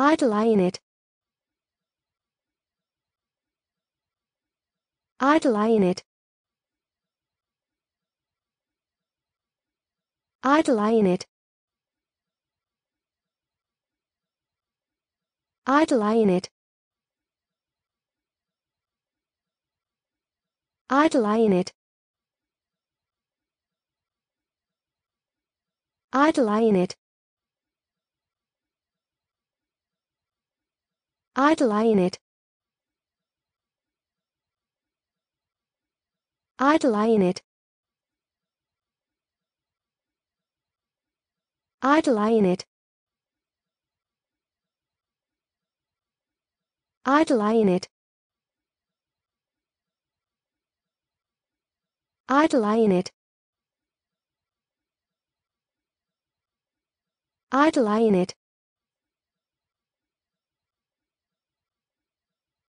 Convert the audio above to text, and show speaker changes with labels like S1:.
S1: in it. in it. I'd lie in it. I'd lie in it. I'd lie in it. I'd lie in it. I'd lie in it. I'd lie in it. Idle eye in it. in it.